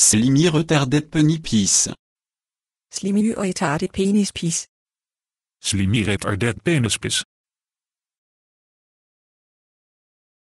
Slimy retarded Piece. Slimy retarded Piece. Slimy retarded Piece.